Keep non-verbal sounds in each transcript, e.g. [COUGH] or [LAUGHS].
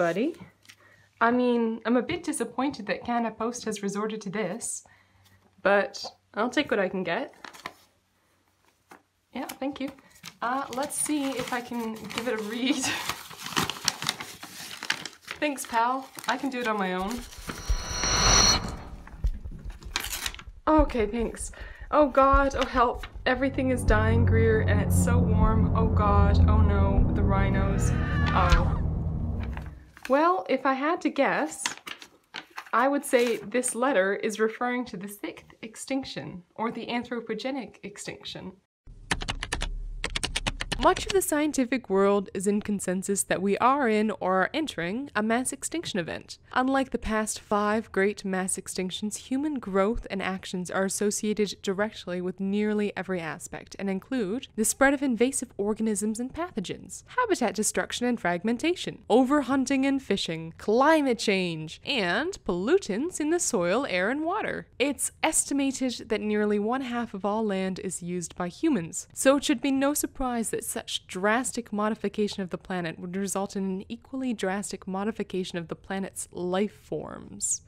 everybody. I mean, I'm a bit disappointed that Canna Post has resorted to this, but I'll take what I can get. Yeah, thank you. Uh, let's see if I can give it a read. [LAUGHS] Thanks, pal. I can do it on my own. Okay, thanks. Oh god, oh help. Everything is dying, Greer, and it's so warm. Oh god, oh no, the rhinos. Oh. Well, if I had to guess, I would say this letter is referring to the sixth extinction, or the anthropogenic extinction. Much of the scientific world is in consensus that we are in or are entering a mass extinction event. Unlike the past five great mass extinctions, human growth and actions are associated directly with nearly every aspect and include the spread of invasive organisms and pathogens, habitat destruction and fragmentation, overhunting and fishing, climate change, and pollutants in the soil, air, and water. It's estimated that nearly one half of all land is used by humans, so it should be no surprise that such drastic modification of the planet would result in an equally drastic modification of the planet's life forms.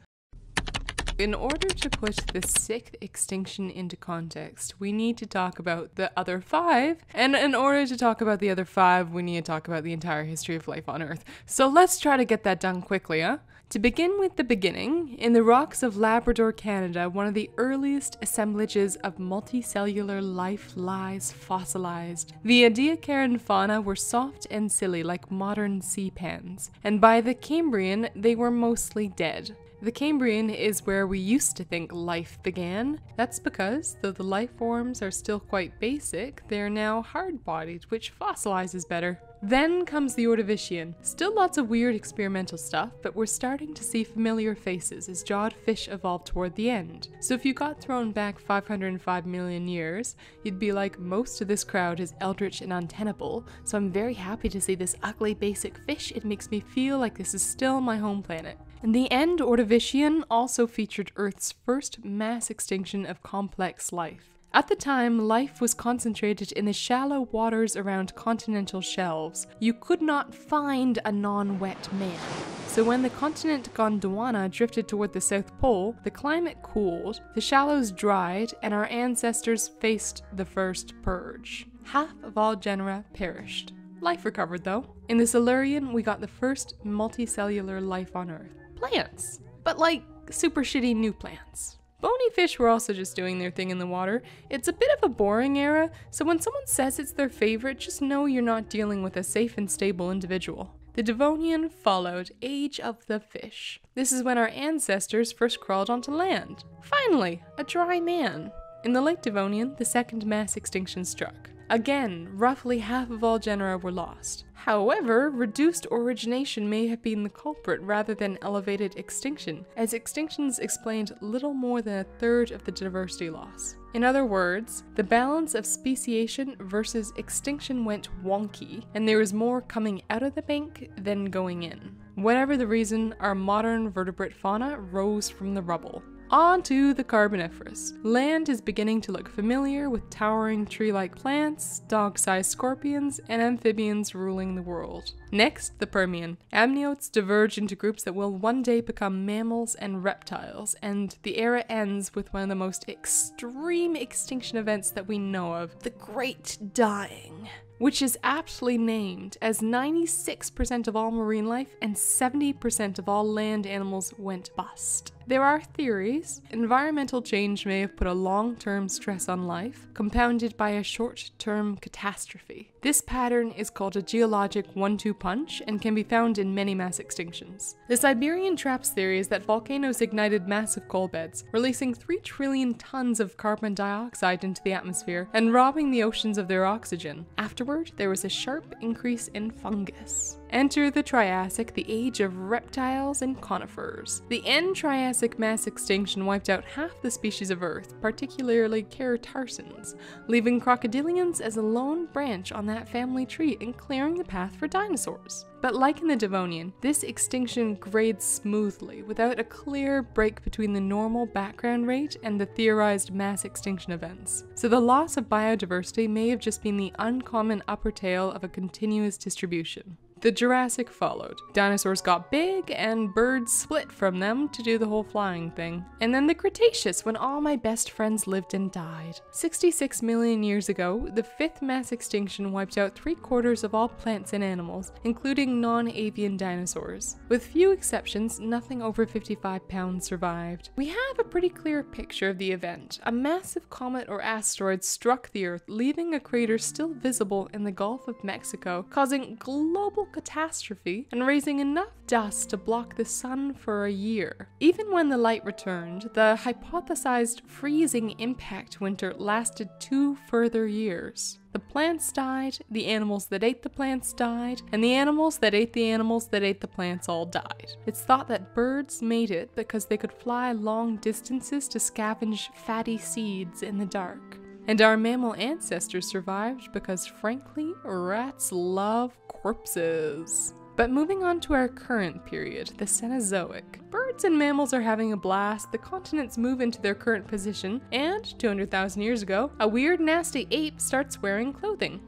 In order to put the sixth extinction into context, we need to talk about the other five. And in order to talk about the other five, we need to talk about the entire history of life on Earth. So let's try to get that done quickly, huh? To begin with the beginning, in the rocks of Labrador, Canada, one of the earliest assemblages of multicellular life lies fossilized. The Ediacaran fauna were soft and silly like modern sea pans, and by the Cambrian, they were mostly dead. The Cambrian is where we used to think life began. That's because, though the life forms are still quite basic, they are now hard bodied, which fossilizes better. Then comes the Ordovician. Still lots of weird experimental stuff, but we're starting to see familiar faces as jawed fish evolved toward the end. So if you got thrown back 505 million years, you'd be like, most of this crowd is eldritch and untenable, so I'm very happy to see this ugly basic fish, it makes me feel like this is still my home planet. In the end, Ordovician also featured Earth's first mass extinction of complex life. At the time, life was concentrated in the shallow waters around continental shelves. You could not find a non-wet man. So when the continent Gondwana drifted toward the South Pole, the climate cooled, the shallows dried, and our ancestors faced the first purge. Half of all genera perished. Life recovered though. In the Silurian, we got the first multicellular life on Earth. Plants! But like super shitty new plants. Bony fish were also just doing their thing in the water. It's a bit of a boring era, so when someone says it's their favorite, just know you're not dealing with a safe and stable individual. The Devonian followed Age of the Fish. This is when our ancestors first crawled onto land. Finally, a dry man. In the late Devonian, the second mass extinction struck. Again, roughly half of all genera were lost. However, reduced origination may have been the culprit rather than elevated extinction, as extinctions explained little more than a third of the diversity loss. In other words, the balance of speciation versus extinction went wonky, and there is more coming out of the bank than going in. Whatever the reason, our modern vertebrate fauna rose from the rubble. On to the Carboniferous. Land is beginning to look familiar with towering tree-like plants, dog-sized scorpions, and amphibians ruling the world. Next, the Permian. Amniotes diverge into groups that will one day become mammals and reptiles, and the era ends with one of the most extreme extinction events that we know of the Great Dying. Which is aptly named, as 96% of all marine life and 70% of all land animals went bust. There are theories environmental change may have put a long term stress on life, compounded by a short term catastrophe. This pattern is called a geologic one-two punch and can be found in many mass extinctions. The Siberian traps theory is that volcanoes ignited massive coal beds, releasing 3 trillion tons of carbon dioxide into the atmosphere and robbing the oceans of their oxygen. Afterward, there was a sharp increase in fungus. Enter the Triassic, the age of reptiles and conifers. The end Triassic mass extinction wiped out half the species of Earth, particularly Caratarsans, leaving crocodilians as a lone branch on that family tree and clearing the path for dinosaurs. But like in the Devonian, this extinction grades smoothly without a clear break between the normal background rate and the theorized mass extinction events. So the loss of biodiversity may have just been the uncommon upper tail of a continuous distribution. The Jurassic followed. Dinosaurs got big and birds split from them to do the whole flying thing. And then the Cretaceous when all my best friends lived and died. 66 million years ago, the fifth mass extinction wiped out three quarters of all plants and animals, including non-avian dinosaurs. With few exceptions, nothing over 55 pounds survived. We have a pretty clear picture of the event. A massive comet or asteroid struck the Earth, leaving a crater still visible in the Gulf of Mexico, causing global catastrophe and raising enough dust to block the sun for a year. Even when the light returned, the hypothesized freezing impact winter lasted two further years. The plants died, the animals that ate the plants died, and the animals that ate the animals that ate the plants all died. It's thought that birds made it because they could fly long distances to scavenge fatty seeds in the dark. And our mammal ancestors survived because, frankly, rats love corpses. But moving on to our current period, the Cenozoic. Birds and mammals are having a blast, the continents move into their current position, and 200,000 years ago, a weird, nasty ape starts wearing clothing.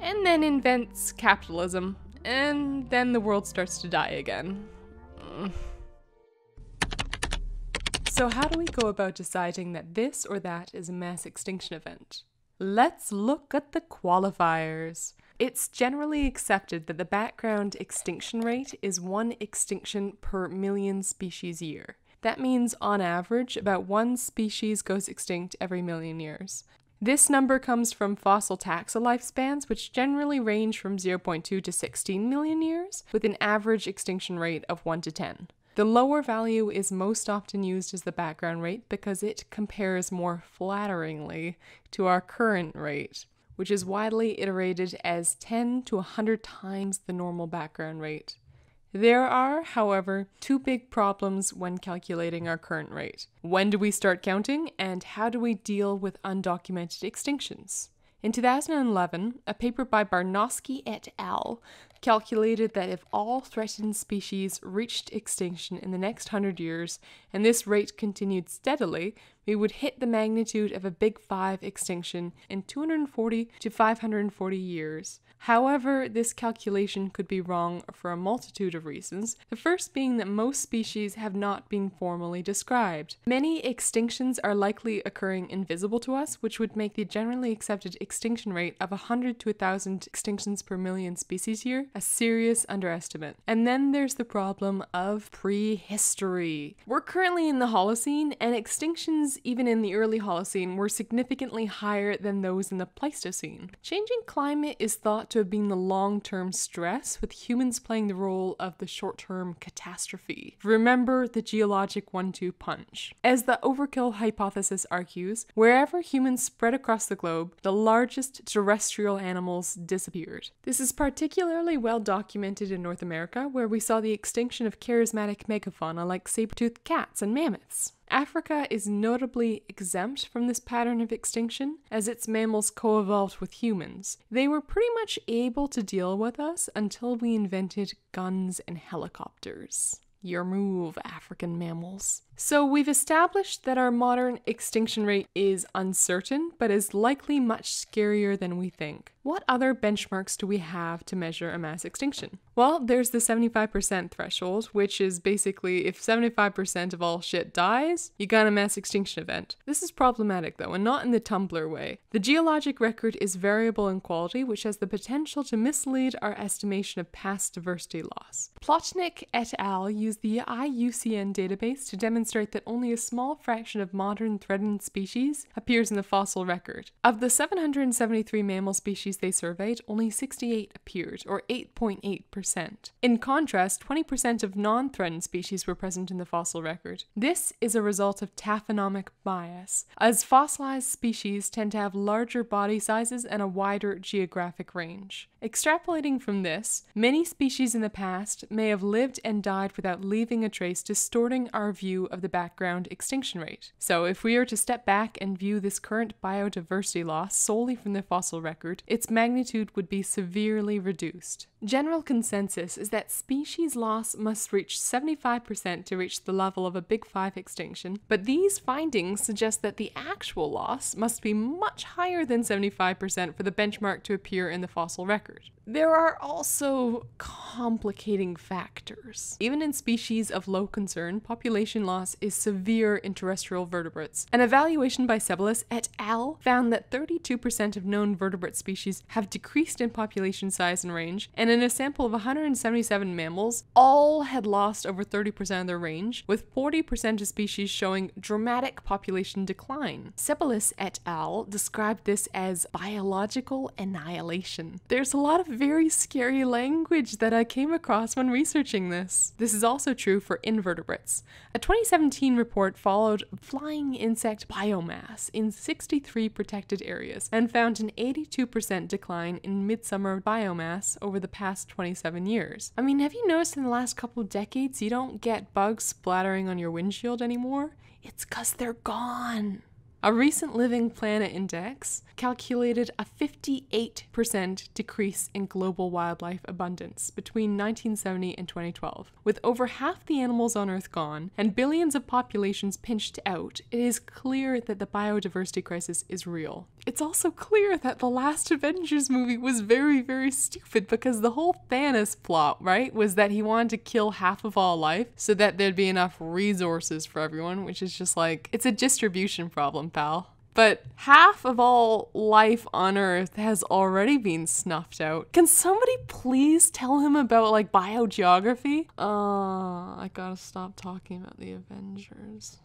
And then invents capitalism. And then the world starts to die again. Mm. So how do we go about deciding that this or that is a mass extinction event? Let's look at the qualifiers. It's generally accepted that the background extinction rate is one extinction per million species year. That means, on average, about one species goes extinct every million years. This number comes from fossil taxa lifespans, which generally range from 0.2 to 16 million years, with an average extinction rate of 1 to 10. The lower value is most often used as the background rate because it compares more flatteringly to our current rate, which is widely iterated as 10 to 100 times the normal background rate. There are, however, two big problems when calculating our current rate. When do we start counting, and how do we deal with undocumented extinctions? In 2011, a paper by Barnosky et al. calculated that if all threatened species reached extinction in the next 100 years, and this rate continued steadily, we would hit the magnitude of a Big Five extinction in 240 to 540 years. However, this calculation could be wrong for a multitude of reasons, the first being that most species have not been formally described. Many extinctions are likely occurring invisible to us, which would make the generally accepted extinction rate of 100 to 1,000 extinctions per million species year a serious underestimate. And then there's the problem of prehistory. We're currently in the Holocene, and extinctions, even in the early Holocene, were significantly higher than those in the Pleistocene. Changing climate is thought to have been the long term stress, with humans playing the role of the short term catastrophe. Remember the geologic one two punch. As the overkill hypothesis argues, wherever humans spread across the globe, the largest terrestrial animals disappeared. This is particularly well documented in North America, where we saw the extinction of charismatic megafauna like saber toothed cats and mammoths. Africa is notably exempt from this pattern of extinction, as its mammals co evolved with humans. They were pretty much able to deal with us until we invented guns and helicopters. Your move, African mammals. So we've established that our modern extinction rate is uncertain, but is likely much scarier than we think. What other benchmarks do we have to measure a mass extinction? Well, there's the 75% threshold, which is basically if 75% of all shit dies, you got a mass extinction event. This is problematic though, and not in the Tumblr way. The geologic record is variable in quality, which has the potential to mislead our estimation of past diversity loss. Plotnik et al. used the IUCN database to demonstrate demonstrate that only a small fraction of modern threatened species appears in the fossil record. Of the 773 mammal species they surveyed, only 68 appeared, or 8.8%. In contrast, 20% of non threatened species were present in the fossil record. This is a result of taphonomic bias, as fossilized species tend to have larger body sizes and a wider geographic range. Extrapolating from this, many species in the past may have lived and died without leaving a trace, distorting our view of of the background extinction rate. So, if we are to step back and view this current biodiversity loss solely from the fossil record, its magnitude would be severely reduced. General consensus is that species loss must reach 75% to reach the level of a Big Five extinction, but these findings suggest that the actual loss must be much higher than 75% for the benchmark to appear in the fossil record. There are also complicating factors. Even in species of low concern, population loss is severe in terrestrial vertebrates. An evaluation by Sebelis et al. found that 32% of known vertebrate species have decreased in population size and range, and in a sample of 177 mammals, all had lost over 30% of their range, with 40% of species showing dramatic population decline. Sebelis et al. described this as biological annihilation. There's a lot of very scary language that I came across when researching this. This is also true for invertebrates. A 2017 report followed flying insect biomass in 63 protected areas and found an 82% decline in midsummer biomass over the past 27 years. I mean, have you noticed in the last couple decades you don't get bugs splattering on your windshield anymore? It's because they're gone. A recent Living Planet Index calculated a 58% decrease in global wildlife abundance between 1970 and 2012. With over half the animals on Earth gone and billions of populations pinched out, it is clear that the biodiversity crisis is real it's also clear that the last Avengers movie was very, very stupid because the whole Thanos plot, right, was that he wanted to kill half of all life so that there'd be enough resources for everyone, which is just like, it's a distribution problem, pal. But half of all life on Earth has already been snuffed out. Can somebody please tell him about like biogeography? Uh, I gotta stop talking about the Avengers.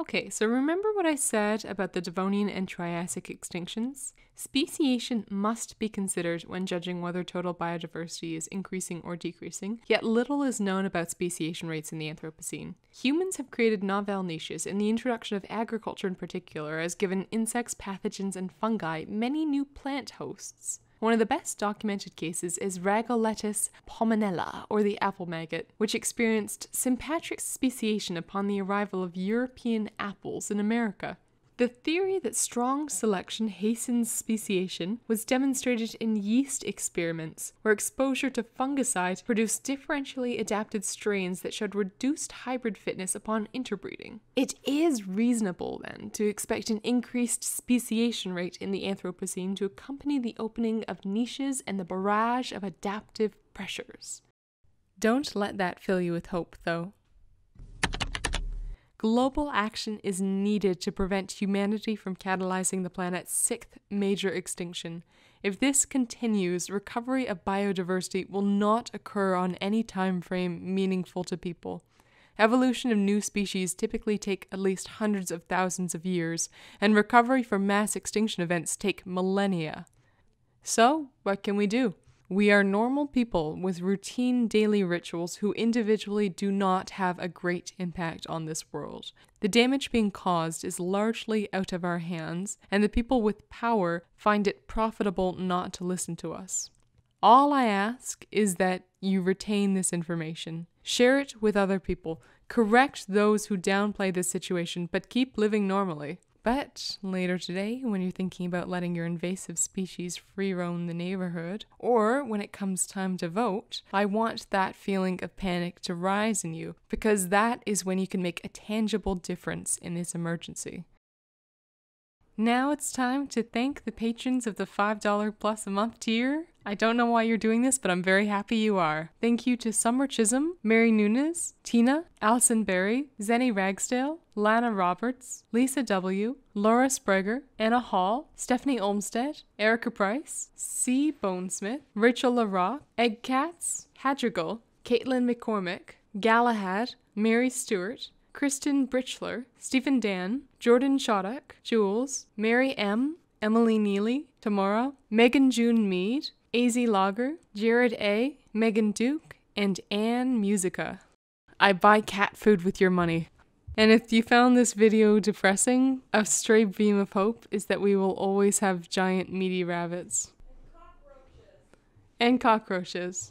Okay, so remember what I said about the Devonian and Triassic extinctions? Speciation must be considered when judging whether total biodiversity is increasing or decreasing, yet little is known about speciation rates in the Anthropocene. Humans have created novel niches, and the introduction of agriculture in particular has given insects, pathogens, and fungi many new plant hosts. One of the best documented cases is Rhagoletis pomonella, or the apple maggot, which experienced sympatric speciation upon the arrival of European apples in America. The theory that strong selection hastens speciation was demonstrated in yeast experiments, where exposure to fungicide produced differentially adapted strains that showed reduced hybrid fitness upon interbreeding. It is reasonable, then, to expect an increased speciation rate in the Anthropocene to accompany the opening of niches and the barrage of adaptive pressures. Don't let that fill you with hope, though. Global action is needed to prevent humanity from catalyzing the planet's sixth major extinction. If this continues, recovery of biodiversity will not occur on any time frame meaningful to people. Evolution of new species typically take at least hundreds of thousands of years, and recovery from mass extinction events take millennia. So, what can we do? We are normal people with routine daily rituals who individually do not have a great impact on this world. The damage being caused is largely out of our hands, and the people with power find it profitable not to listen to us. All I ask is that you retain this information. Share it with other people. Correct those who downplay this situation, but keep living normally. But later today, when you're thinking about letting your invasive species free roam the neighborhood, or when it comes time to vote, I want that feeling of panic to rise in you because that is when you can make a tangible difference in this emergency. Now it's time to thank the patrons of the $5 plus a month tier. I don't know why you're doing this, but I'm very happy you are. Thank you to Summer Chisholm, Mary Nunes, Tina, Allison Berry, Zenny Ragsdale, Lana Roberts, Lisa W., Laura Spreger, Anna Hall, Stephanie Olmsted, Erica Price, C. Bonesmith, Rachel LaRock, Egg Cats, Hadrigal, Caitlin McCormick, Galahad, Mary Stewart, Kristen Brichler, Stephen Dan, Jordan Shodek, Jules, Mary M., Emily Neely, Tamara, Megan June Mead, A.Z. Lager, Jared A., Megan Duke, and Anne Musica. I buy cat food with your money. And if you found this video depressing, a stray beam of hope is that we will always have giant meaty rabbits. And cockroaches. And cockroaches.